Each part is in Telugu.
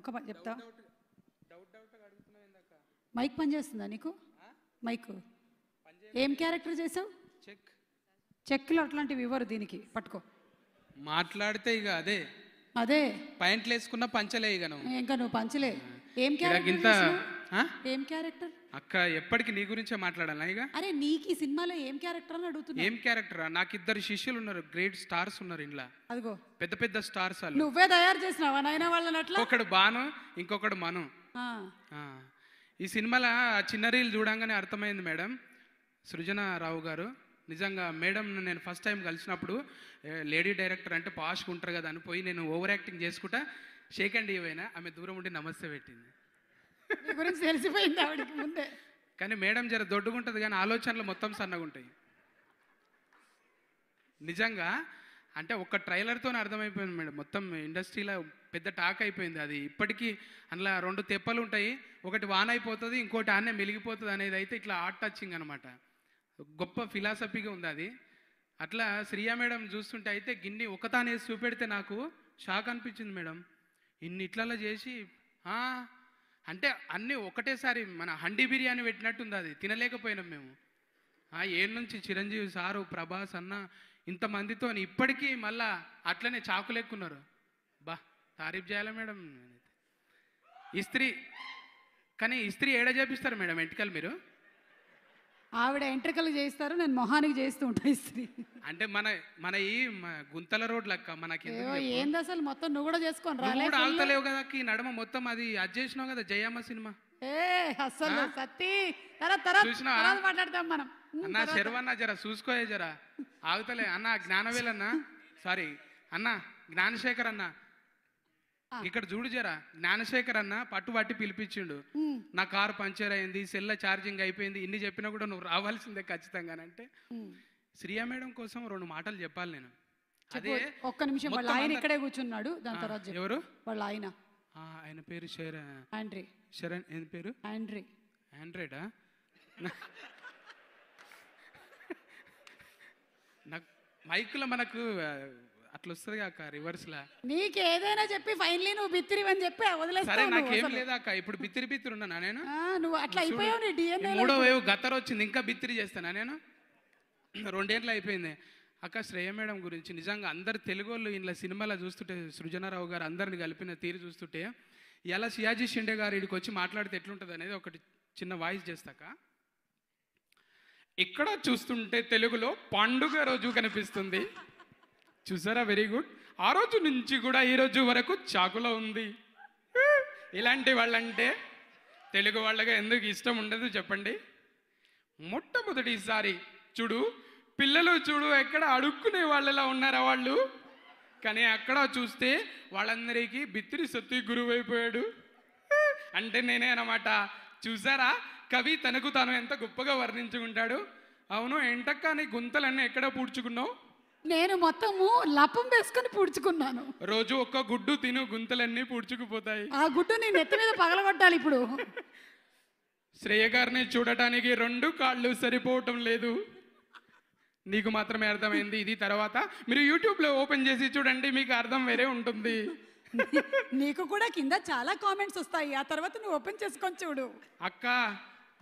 ఒక చెప్తా మైక్ పని చేస్తుందా నీకు మైక్ ఏం క్యారెక్టర్ చేసావు చెక్ చెక్లు అట్లాంటివి ఇవ్వరు దీనికి పట్టుకో మాట్లాడితే ఇక అదే అదే పైంట్లు వేసుకున్నా పంచలే ఇక నువ్వు ఇంకా నువ్వు పంచలే ఏం క్యారెక్టర్ ఏం క్యారెక్టర్ అక్క ఎప్పటికి నీ గురించే మాట్లాడాలి అరే నీకు ఈ సినిమాలో ఏం క్యారెక్టర్ అని అడుగుతున్నా ఏం క్యారెక్టర్ నాకు ఇద్దరు శిష్యులు ఉన్నారు గ్రేట్ స్టార్స్ ఉన్నారు ఇంట్లో అదిగో పెద్ద పెద్ద స్టార్స్ నువ్వే తయారు చేసినావా నాయన వాళ్ళని అట్లా ఒకడు బాను ఇంకొకడు మను ఈ సినిమాలో చిన్న రీల్ చూడంగానే అర్థమైంది మేడం సృజన రావు గారు నిజంగా మేడం నేను ఫస్ట్ టైం కలిసినప్పుడు లేడీ డైరెక్టర్ అంటే పాష్గా ఉంటారు కదా అని పోయి నేను ఓవర్ యాక్టింగ్ చేసుకుంటా షేక్ అండ్ ఈవైనా ఆమె దూరం ఉండి నమస్తే పెట్టింది గురించి తెలిసిపోయింది ఆవిడకి ముందే కానీ మేడం జర దొడ్డుగుంటుంది కానీ ఆలోచనలు మొత్తం సన్నగా ఉంటాయి నిజంగా అంటే ఒక్క ట్రైలర్తో అర్థమైపోయింది మేడం మొత్తం ఇండస్ట్రీలో పెద్ద టాక్ అయిపోయింది అది ఇప్పటికీ అందులో రెండు తెప్పలు ఉంటాయి ఒకటి వాన్ అయిపోతుంది ఇంకోటి ఆనే మెలిగిపోతుంది అనేది అయితే ఇట్లా ఆర్ట్ టచింగ్ అనమాట గొప్ప ఫిలాసఫీగా ఉంది అది అట్లా శ్రీయా మేడం చూస్తుంటే అయితే గిన్ని ఒకతానేసి చూపెడితే నాకు షాక్ అనిపించింది మేడం ఇన్ని ఇట్లలా చేసి అంటే అన్నీ ఒకటేసారి మన హండీ బిర్యానీ పెట్టినట్టుంది అది తినలేకపోయినాం మేము ఆ ఏడు నుంచి చిరంజీవి సారు ప్రభాస్ అన్న ఇంతమందితో ఇప్పటికీ మళ్ళా అట్లనే చాకులెక్కున్నారు బా తారీఫ్ చేయాలా మేడం ఇస్త్రీ కానీ ఇస్త్రీ ఏడ చేపిస్తారు మేడం ఎంటికలు మీరు ఆవిడ ఎంట్రకలు చేస్తారు నేను మొహానికి చేస్తూ ఉంటాయి స్త్రీ అంటే మన మన ఈ గుంతల రోడ్ లక్క మనకి ఏంది అసలు మొత్తం నువ్వు కూడా చేసుకొని రాలేదు ఆగుతలేవు కదా ఈ నడమ మొత్తం అది అది చేసినావు కదా జయమ్మ సినిమా ఏ అసలు సత్తి తర్వాత తర్వాత మాట్లాడతాం మనం అన్న శర్వన్నా జర చూసుకోయే జరా ఆగుతలే అన్న జ్ఞానవేలన్నా సారీ అన్న జ్ఞానశేఖర్ అన్న ఇక్కడ చూడు జరా జ్ఞానశేఖర్ అన్న పట్టుబట్టి పిలిపించిండు నా కారు పంచర్ అయింది సెల్ల ఛార్జింగ్ అయిపోయింది ఇన్ని చెప్పినా కూడా నువ్వు రావాల్సిందే ఖచ్చితంగా అంటే శ్రియా మేడం కోసం రెండు మాటలు చెప్పాలి నేను అదే ఒక్క నిమిషం వాళ్ళ ఆయన ఇక్కడే కూర్చున్నాడు దాని తర్వాత ఎవరు వాళ్ళ ఆయన ఆయన పేరు శరణ్ ఆండ్రీ శరణ్ ఏం పేరు ఆండ్రీ ఆండ్రేడా నాకు మైక్లో మనకు అట్లా వస్తుంది అక్క రివర్స్ లా నీకు ఏదైనా చెప్పి ఫైనలీ నువ్వు బిత్తిరి అని చెప్పి సరే వదిలేస్తావు నాకేం నువ్వు లేదా అక్క ఇప్పుడు బిత్తిరి బిత్తిరి ఉన్నానా నేను నువ్వు అట్లా అయిపోయావు నీ ఈ మూడో వేవ్ గతర వచ్చింది ఇంకా బిత్తిరి చేస్తానా నేను రెండేళ్ళు అయిపోయింది అక్క శ్రేయ మేడం గురించి నిజంగా అందరు తెలుగు వాళ్ళు ఇలా సినిమాలో చూస్తుంటే సృజనారావు గారు అందరిని కలిపిన తీరు చూస్తుంటే ఎలా సియాజీ షిండే గారు ఇడికి వచ్చి మాట్లాడితే ఎట్లుంటుంది అనేది ఒకటి చిన్న వాయిస్ చేస్తాక ఇక్కడ చూస్తుంటే తెలుగులో పండుగ రోజు కనిపిస్తుంది చూసారా వెరీ గుడ్ ఆ రోజు నుంచి కూడా ఈ రోజు వరకు చాకులో ఉంది ఇలాంటి వాళ్ళంటే తెలుగు వాళ్ళగా ఎందుకు ఇష్టం ఉండదు చెప్పండి మొట్టమొదటిసారి చూడు పిల్లలు చూడు ఎక్కడ అడుక్కునే వాళ్ళలా ఉన్నారా వాళ్ళు కానీ అక్కడ చూస్తే వాళ్ళందరికీ బిత్తిరి సొత్తి గురువు అయిపోయాడు అంటే నేనే అనమాట చూసారా కవి తనకు తాను ఎంత గొప్పగా వర్ణించుకుంటాడు అవును ఎంటక్క నీ గుంతలన్నీ ఎక్కడ పూడ్చుకున్నావు నేను మొత్తము లపం వేసుకుని పూడ్చుకున్నాను రోజు ఒక్క గుడ్డు తిను గుంతలన్నీ పూడ్చుకుపోతాయి ఆ గుడ్డు నీ నెత్తి మీద పగలగొట్టాలి ఇప్పుడు శ్రేయ గారిని చూడటానికి రెండు కాళ్ళు సరిపోవటం లేదు నీకు మాత్రమే అర్థమైంది ఇది తర్వాత మీరు యూట్యూబ్లో ఓపెన్ చేసి చూడండి మీకు అర్థం వేరే ఉంటుంది నీకు కూడా కింద చాలా కామెంట్స్ వస్తాయి ఆ తర్వాత నువ్వు ఓపెన్ చేసుకొని చూడు అక్క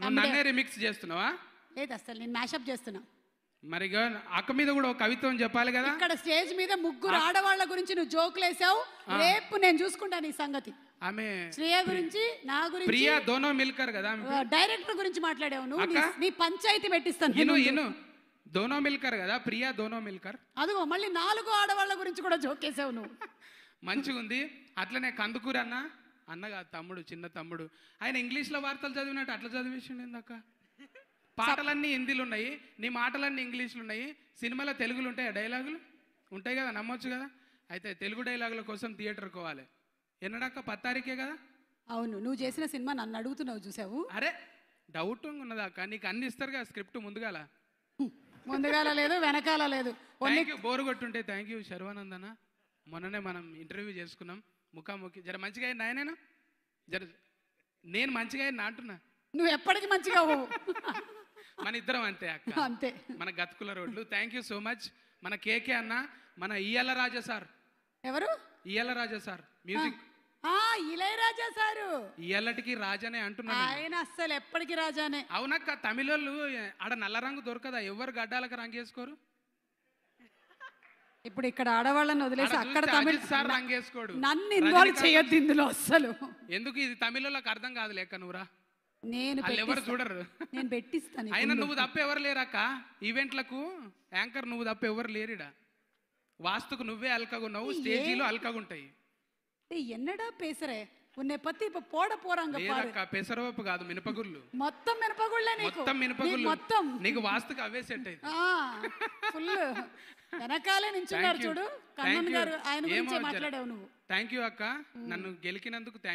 నువ్వు నన్నే రిమిక్స్ చేస్తున్నావా లేదు అసలు నేను మ్యాషప్ చేస్తున్నా మరి అక్క మీద కూడా ఒక కవిత్వం చెప్పాలి కదా ఇక్కడ స్టేజ్ మీద ముగ్గురు ఆడవాళ్ళ గురించి నువ్వు వేసావు రేపు నేను చూసుకుంటాను ఈ సంగతి ఆమె శ్రేయ గురించి నా గురించి ప్రియా దోనో మిల్కర్ కదా డైరెక్టర్ గురించి మాట్లాడావు నువ్వు నీ పంచాయతీ పెట్టిస్తాను నేను ఇను దోనో మిల్కర్ కదా ప్రియా దోనో మిల్కర్ అదిగో మళ్ళీ నాలుగు ఆడవాళ్ళ గురించి కూడా వేసావు నువ్వు మంచిగా ఉంది అట్లనే కందుకూరు అన్న అన్నగా తమ్ముడు చిన్న తమ్ముడు ఆయన ఇంగ్లీష్లో వార్తలు చదివినట్టు అట్లా చదివేసిండు అక్క పాటలన్నీ హిందీలు ఉన్నాయి నీ మాటలన్నీ ఇంగ్లీష్లు ఉన్నాయి సినిమాలో తెలుగులు ఉంటాయి డైలాగులు ఉంటాయి కదా నమ్మొచ్చు కదా అయితే తెలుగు డైలాగుల కోసం థియేటర్ కోవాలి ఎన్నడాక తారీఖే కదా అవును నువ్వు చేసిన సినిమా నన్ను అడుగుతున్నావు చూసావు అరే డౌట్ ఉన్నదాకా నీకు అన్ని ఇస్తారు కదా స్క్రిప్ట్ ముందుగాల ముందుగాల లేదు వెనకాల లేదు బోరు కొట్టుంటే థ్యాంక్ యూ శర్వానందన మొన్ననే మనం ఇంటర్వ్యూ చేసుకున్నాం ముఖాముఖి జర మంచిగా అయింది ఆయన జర నేను మంచిగా అయింది అంటున్నా నువ్వు ఎప్పటికీ మంచిగా మన ఇద్దరం అంతే అక్క అంతే మన గతుకుల రోడ్లు థ్యాంక్ యూ సో మచ్ మన కేకే అన్న మన ఇయల రాజా సార్ ఎవరు ఇయల Raja sir music Ilaiyaraaja sir ఇయలటికి రాజానే అంటున్నాను ఆయన అస్సలు ఎప్పటికి రాజానే అవునక్క తమిళోళ్ళు ఆడ నల్ల రంగు దొరకదా ఎవరు గడ్డాలకు రంగు వేసుకోరు ఇప్పుడు ఇక్కడ ఆడవాళ్ళని వదిలేసి అక్కడ తమిళ సార్ రంగేసుకోడు నన్ను ఇన్వాల్వ్ చేయొద్దు ఇందులో అస్సలు ఎందుకు ఇది తమిళలోకి అర్థం కాదు లేక నువ్వురా నేను ఎవరు చూడరు నేను పెట్టిస్తాను ఆయన నువ్వు తప్ప ఎవరు లేరాక ఈవెంట్లకు యాంకర్ నువ్వు తప్ప ఎవరు లేరిడా వాస్తుకు నువ్వే అల్కగున్నావు స్టేజీలో అల్కగుంటాయి ఎన్నడా పేసరే உன்னை பத்தி இப்ப போட போறாங்க பாரு పెసరవప్పు కాదు మినపగుళ్ళు మొత్తం మినపగుళ్ళే నీకు మొత్తం మినపగుళ్ళు మొత్తం నీకు వాస్తుకు అవే సెట్ అయింది ఫుల్ వెనకాలే నించున్నారు చూడు కన్నన్ గారు ఆయన గురించి మాట్లాడావు నువ్వు థ్యాంక్ యూ అక్క నన్ను గెలికినందుకు థ్యాంక్